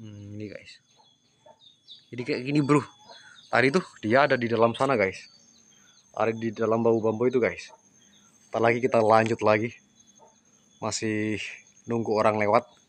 hmm, ini guys jadi kayak gini bro tadi tuh dia ada di dalam sana guys ada di dalam bau bambu itu guys Tak lagi kita lanjut lagi masih nunggu orang lewat